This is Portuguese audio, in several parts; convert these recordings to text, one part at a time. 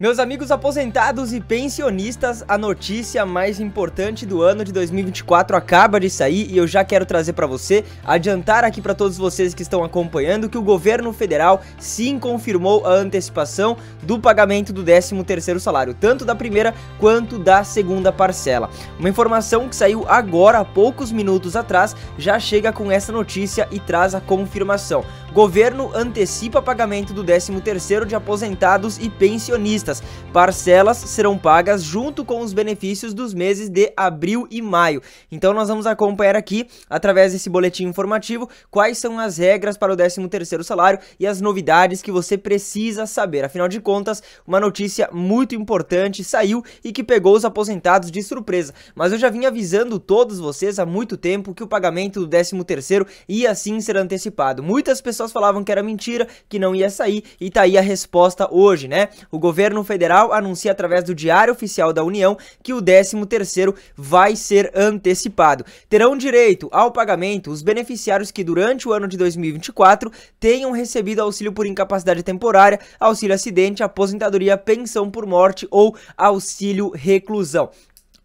Meus amigos aposentados e pensionistas, a notícia mais importante do ano de 2024 acaba de sair e eu já quero trazer para você, adiantar aqui para todos vocês que estão acompanhando que o governo federal sim confirmou a antecipação do pagamento do 13º salário, tanto da primeira quanto da segunda parcela. Uma informação que saiu agora há poucos minutos atrás já chega com essa notícia e traz a confirmação. Governo antecipa pagamento do 13º de aposentados e pensionistas Parcelas serão pagas junto com os benefícios dos meses de abril e maio. Então nós vamos acompanhar aqui, através desse boletim informativo, quais são as regras para o 13º salário e as novidades que você precisa saber. Afinal de contas, uma notícia muito importante saiu e que pegou os aposentados de surpresa. Mas eu já vim avisando todos vocês há muito tempo que o pagamento do 13º ia sim ser antecipado. Muitas pessoas falavam que era mentira, que não ia sair e tá aí a resposta hoje, né? O governo governo federal anuncia através do Diário Oficial da União que o 13º vai ser antecipado. Terão direito ao pagamento os beneficiários que durante o ano de 2024 tenham recebido auxílio por incapacidade temporária, auxílio acidente, aposentadoria, pensão por morte ou auxílio reclusão.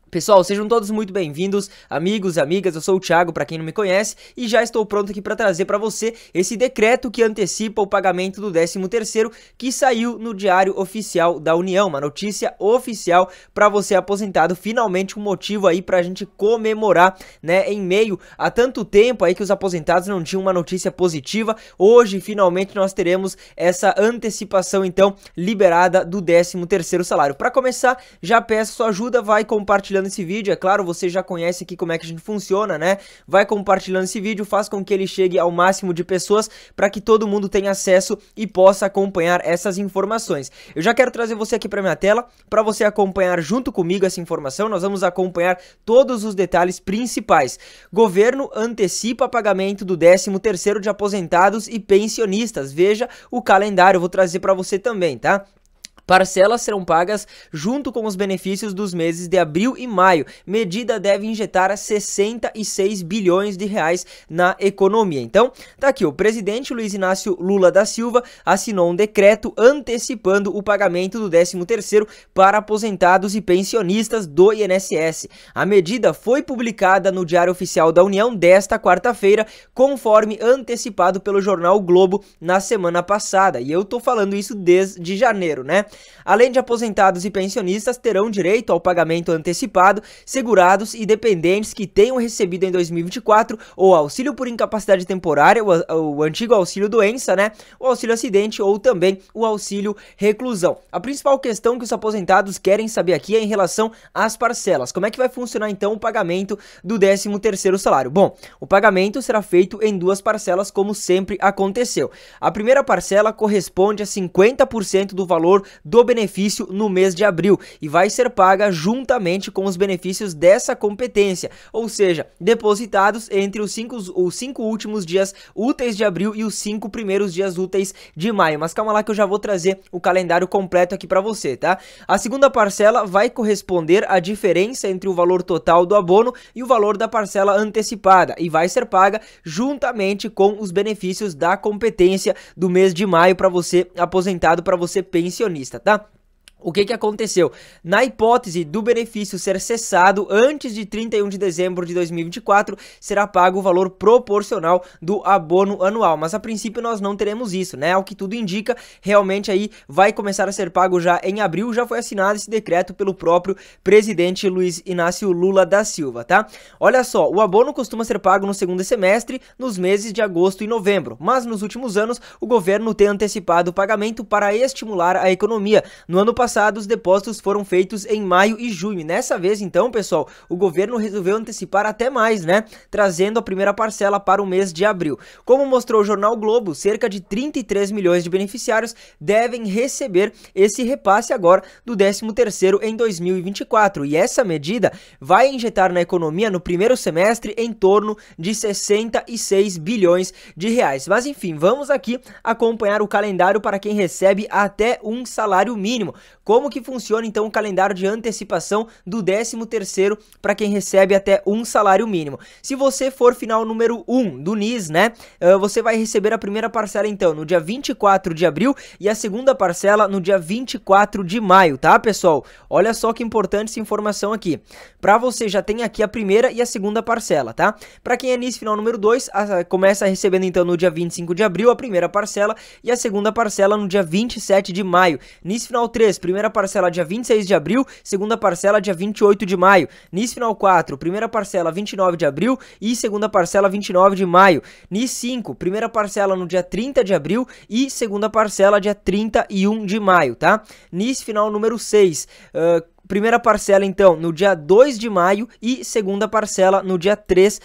Pessoal, sejam todos muito bem-vindos, amigos e amigas. Eu sou o Thiago, para quem não me conhece, e já estou pronto aqui para trazer para você esse decreto que antecipa o pagamento do 13º que saiu no Diário Oficial da União, uma notícia oficial para você aposentado, finalmente um motivo aí para a gente comemorar, né, em meio a tanto tempo aí que os aposentados não tinham uma notícia positiva. Hoje, finalmente nós teremos essa antecipação então liberada do 13º salário. Para começar, já peço sua ajuda, vai compartilhando compartilhando esse vídeo. É claro, você já conhece aqui como é que a gente funciona, né? Vai compartilhando esse vídeo, faz com que ele chegue ao máximo de pessoas para que todo mundo tenha acesso e possa acompanhar essas informações. Eu já quero trazer você aqui para minha tela para você acompanhar junto comigo essa informação. Nós vamos acompanhar todos os detalhes principais. Governo antecipa pagamento do 13º de aposentados e pensionistas. Veja o calendário, eu vou trazer para você também, tá? Parcelas serão pagas junto com os benefícios dos meses de abril e maio. Medida deve injetar 66 bilhões de reais na economia. Então, tá aqui, o presidente Luiz Inácio Lula da Silva assinou um decreto antecipando o pagamento do 13º para aposentados e pensionistas do INSS. A medida foi publicada no Diário Oficial da União desta quarta-feira, conforme antecipado pelo jornal Globo na semana passada. E eu tô falando isso desde janeiro, né? Além de aposentados e pensionistas, terão direito ao pagamento antecipado segurados e dependentes que tenham recebido em 2024 o auxílio por incapacidade temporária, o, o antigo auxílio doença, né? O auxílio acidente ou também o auxílio reclusão. A principal questão que os aposentados querem saber aqui é em relação às parcelas. Como é que vai funcionar então o pagamento do 13 salário? Bom, o pagamento será feito em duas parcelas como sempre aconteceu. A primeira parcela corresponde a 50% do valor do benefício no mês de abril e vai ser paga juntamente com os benefícios dessa competência, ou seja, depositados entre os cinco, os cinco últimos dias úteis de abril e os cinco primeiros dias úteis de maio. Mas calma lá que eu já vou trazer o calendário completo aqui para você, tá? A segunda parcela vai corresponder à diferença entre o valor total do abono e o valor da parcela antecipada e vai ser paga juntamente com os benefícios da competência do mês de maio para você aposentado, para você pensionista. mõistad, O que, que aconteceu? Na hipótese do benefício ser cessado antes de 31 de dezembro de 2024, será pago o valor proporcional do abono anual. Mas a princípio nós não teremos isso, né? Ao que tudo indica, realmente aí vai começar a ser pago já em abril. Já foi assinado esse decreto pelo próprio presidente Luiz Inácio Lula da Silva, tá? Olha só, o abono costuma ser pago no segundo semestre, nos meses de agosto e novembro. Mas nos últimos anos, o governo tem antecipado o pagamento para estimular a economia. No ano passado, passado, os depósitos foram feitos em maio e junho. Nessa vez, então, pessoal, o governo resolveu antecipar até mais, né? Trazendo a primeira parcela para o mês de abril. Como mostrou o jornal Globo, cerca de 33 milhões de beneficiários devem receber esse repasse agora do 13º em 2024. E essa medida vai injetar na economia no primeiro semestre em torno de 66 bilhões de reais. Mas enfim, vamos aqui acompanhar o calendário para quem recebe até um salário mínimo. Como que funciona então o calendário de antecipação do 13º para quem recebe até um salário mínimo? Se você for final número 1 do NIS, né, eh, você vai receber a primeira parcela então no dia 24 de abril e a segunda parcela no dia 24 de maio, tá, pessoal? Olha só que importante essa informação aqui. Para você já tem aqui a primeira e a segunda parcela, tá? Para quem é NIS final número 2, começa recebendo então no dia 25 de abril a primeira parcela e a segunda parcela no dia 27 de maio. NIS final 3, primeira Primeira parcela dia 26 de abril, segunda parcela dia 28 de maio. NIS Final 4, primeira parcela 29 de abril e segunda parcela 29 de maio. NIS 5, primeira parcela no dia 30 de abril e segunda parcela dia 31 de maio, tá? NIS Final número 6, uh, Primeira parcela, então, no dia 2 de maio e segunda parcela no dia 3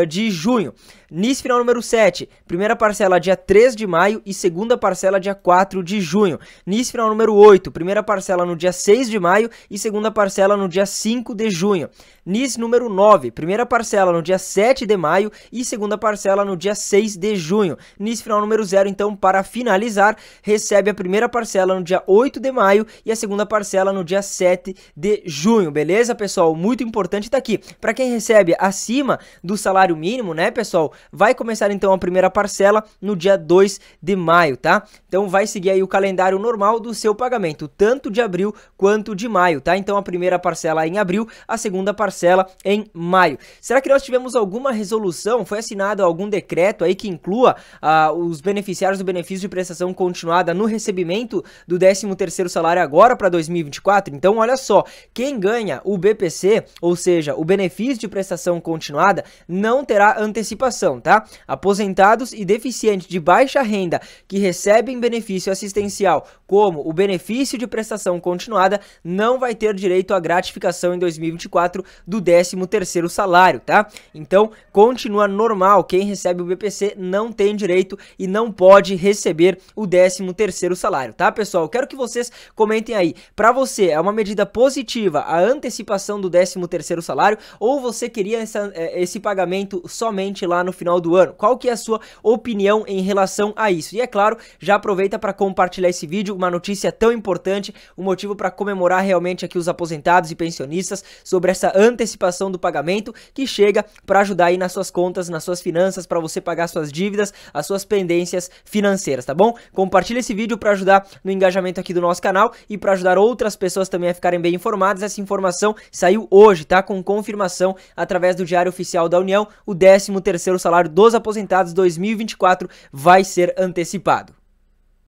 uh, de junho. NIS final número 7, primeira parcela dia 3 de maio e segunda parcela dia 4 de junho. NIS final número 8, primeira parcela no dia 6 de maio e segunda parcela no dia 5 de junho. NIS número 9, primeira parcela no dia 7 de maio e segunda parcela no dia 6 de junho. NIS final número 0, então, para finalizar, recebe a primeira parcela no dia 8 de maio e a segunda parcela no dia 7 de de junho, beleza, pessoal? Muito importante tá aqui. Para quem recebe acima do salário mínimo, né, pessoal? Vai começar então a primeira parcela no dia 2 de maio, tá? Então vai seguir aí o calendário normal do seu pagamento, tanto de abril quanto de maio, tá? Então a primeira parcela em abril, a segunda parcela em maio. Será que nós tivemos alguma resolução? Foi assinado algum decreto aí que inclua ah, os beneficiários do benefício de prestação continuada no recebimento do 13 terceiro salário agora para 2024? Então olha só só, quem ganha o BPC, ou seja, o benefício de prestação continuada, não terá antecipação, tá? Aposentados e deficientes de baixa renda que recebem benefício assistencial, como o benefício de prestação continuada, não vai ter direito à gratificação em 2024 do 13º salário, tá? Então, continua normal, quem recebe o BPC não tem direito e não pode receber o 13º salário, tá, pessoal? quero que vocês comentem aí. Para você, é uma medida positiva positiva a antecipação do 13º salário ou você queria essa, é, esse pagamento somente lá no final do ano? Qual que é a sua opinião em relação a isso? E é claro, já aproveita para compartilhar esse vídeo, uma notícia tão importante, um motivo para comemorar realmente aqui os aposentados e pensionistas sobre essa antecipação do pagamento que chega para ajudar aí nas suas contas, nas suas finanças, para você pagar suas dívidas, as suas pendências financeiras, tá bom? Compartilha esse vídeo para ajudar no engajamento aqui do nosso canal e para ajudar outras pessoas também a ficarem bem bem informados. Essa informação saiu hoje, tá? Com confirmação através do Diário Oficial da União. O 13 terceiro salário dos aposentados 2024 vai ser antecipado.